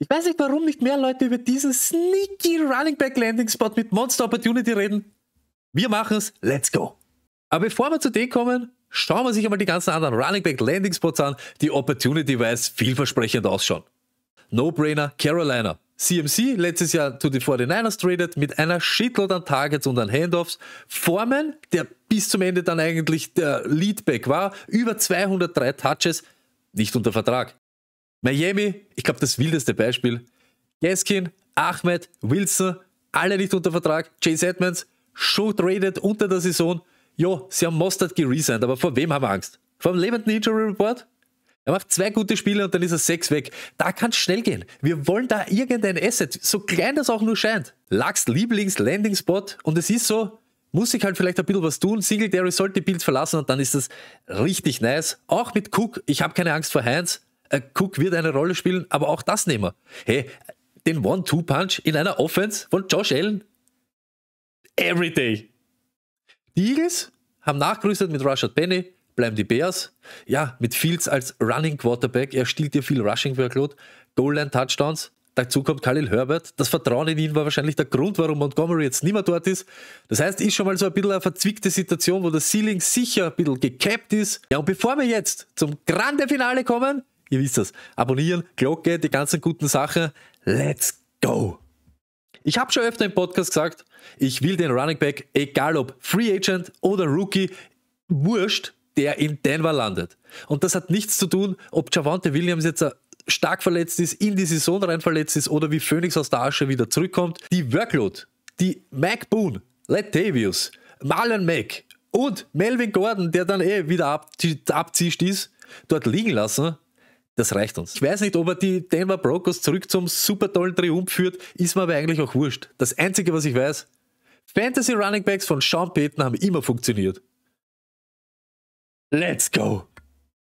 Ich weiß nicht, warum nicht mehr Leute über diesen sneaky Running Back Landing Spot mit Monster Opportunity reden. Wir machen es, let's go. Aber bevor wir zu dem kommen, schauen wir sich einmal die ganzen anderen Running Back Landing Spots an, die Opportunity Wise vielversprechend ausschauen. No-Brainer Carolina. CMC letztes Jahr zu den 49ers traded mit einer Shitload an Targets und an Handoffs. Foreman, der bis zum Ende dann eigentlich der Leadback war, über 203 Touches, nicht unter Vertrag. Miami, ich glaube, das wildeste Beispiel. Gaskin, Ahmed, Wilson, alle nicht unter Vertrag. Chase Edmonds, schon traded unter der Saison. Jo, sie haben Mostert geresigned, aber vor wem haben wir Angst? Vom lebenden Injury Report? Er macht zwei gute Spiele und dann ist er sechs weg. Da kann es schnell gehen. Wir wollen da irgendein Asset, so klein das auch nur scheint. Lachs Lieblings-Landing-Spot und es ist so, muss ich halt vielleicht ein bisschen was tun. Singletary sollte die Bills verlassen und dann ist das richtig nice. Auch mit Cook, ich habe keine Angst vor Heinz. Äh, Cook wird eine Rolle spielen, aber auch das nehmen wir. Hey, den One-Two-Punch in einer Offense von Josh Allen. Every day. Die Eagles haben nachgerüstet mit Rashad Penny, bleiben die Bears. Ja, mit Fields als Running Quarterback. Er stiehlt dir viel Rushing Workload, Goal-Line Touchdowns. Dazu kommt Khalil Herbert. Das Vertrauen in ihn war wahrscheinlich der Grund, warum Montgomery jetzt nicht mehr dort ist. Das heißt, ist schon mal so ein bisschen eine verzwickte Situation, wo das Ceiling sicher ein bisschen gecapped ist. Ja, und bevor wir jetzt zum Grande Finale kommen, Ihr wisst das. Abonnieren, Glocke, die ganzen guten Sachen. Let's go! Ich habe schon öfter im Podcast gesagt, ich will den Running Back, egal ob Free Agent oder Rookie, wurscht, der in Denver landet. Und das hat nichts zu tun, ob Javante Williams jetzt äh, stark verletzt ist, in die Saison rein verletzt ist oder wie Phoenix aus der Asche wieder zurückkommt. Die Workload, die Mac Boone, Latavius, Marlon Mack und Melvin Gordon, der dann eh wieder ab, abzischt ist, dort liegen lassen, das reicht uns. Ich weiß nicht, ob er die Denver Broncos zurück zum super tollen Triumph führt, ist mir aber eigentlich auch wurscht. Das Einzige, was ich weiß, Fantasy Running Backs von Sean Payton haben immer funktioniert. Let's go!